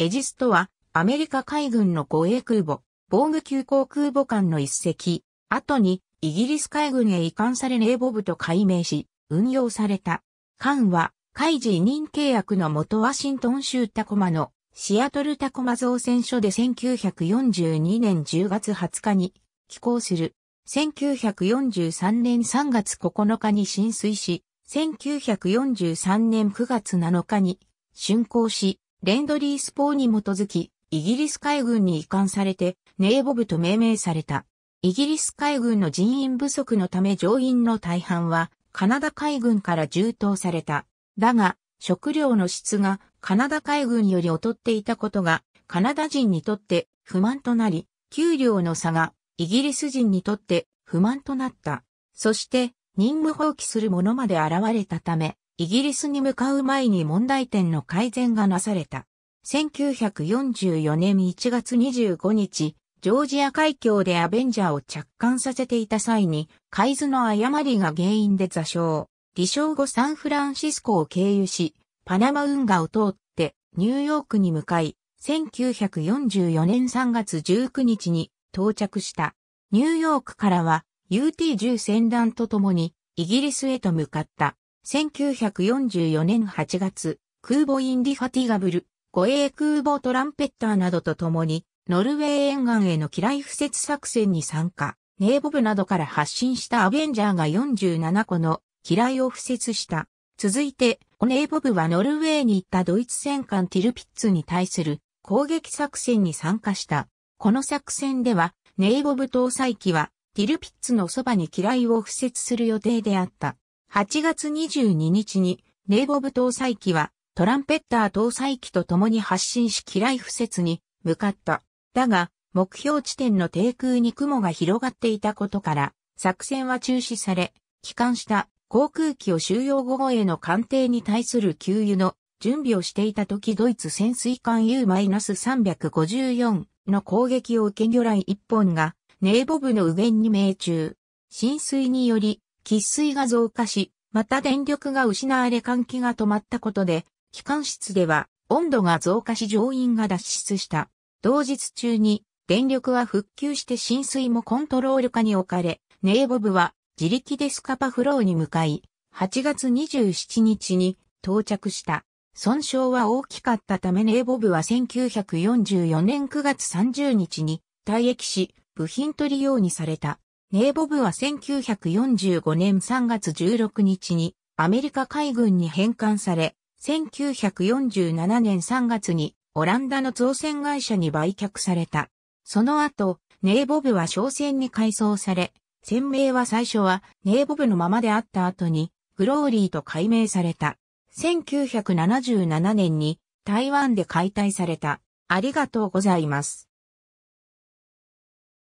エジスとは、アメリカ海軍の護衛空母、防具急行空母艦の一隻、後に、イギリス海軍へ移管されネーボブと改名し、運用された。艦は、海事委任契約の元ワシントン州タコマのシアトルタコマ造船所で1942年10月20日に寄港する。1943年3月9日に浸水し、1943年9月7日に竣工し、レンドリース法に基づき、イギリス海軍に移管されて、ネーボブと命名された。イギリス海軍の人員不足のため乗員の大半は、カナダ海軍から充当された。だが、食料の質がカナダ海軍より劣っていたことが、カナダ人にとって不満となり、給料の差がイギリス人にとって不満となった。そして、任務放棄する者まで現れたため、イギリスに向かう前に問題点の改善がなされた。1944年1月25日、ジョージア海峡でアベンジャーを着艦させていた際に、海図の誤りが原因で座礁。離礁後サンフランシスコを経由し、パナマ運河を通ってニューヨークに向かい、1944年3月19日に到着した。ニューヨークからは UT10 船団と共にイギリスへと向かった。1944年8月、空母インディファティガブル、護衛空母トランペッターなどと共に、ノルウェー沿岸への機雷不設作戦に参加、ネーボブなどから発進したアベンジャーが47個の機雷を不設した。続いて、ネーボブはノルウェーに行ったドイツ戦艦ティルピッツに対する攻撃作戦に参加した。この作戦では、ネイボブ搭載機は、ティルピッツのそばに機雷を不設する予定であった。8月22日に、ネイボブ搭載機は、トランペッター搭載機と共に発進し機雷不設に向かった。だが、目標地点の低空に雲が広がっていたことから、作戦は中止され、帰還した航空機を収容後後への艦艇に対する給油の準備をしていた時ドイツ潜水艦 U-354 の攻撃を受け魚雷1本がネーボブの右舷に命中。浸水により喫水が増加し、また電力が失われ換気が止まったことで、機関室では温度が増加し乗員が脱出した。同日中に電力は復旧して浸水もコントロール下に置かれ、ネーボブは自力でスカパフローに向かい、8月27日に到着した。損傷は大きかったためネーボブは1944年9月30日に退役し、部品取り用にされた。ネーボブは1945年3月16日にアメリカ海軍に返還され、1947年3月にオランダの造船会社に売却された。その後、ネーボブは商船に改装され、船名は最初はネーボブのままであった後に、グローリーと改名された。1977年に台湾で解体された。ありがとうございます。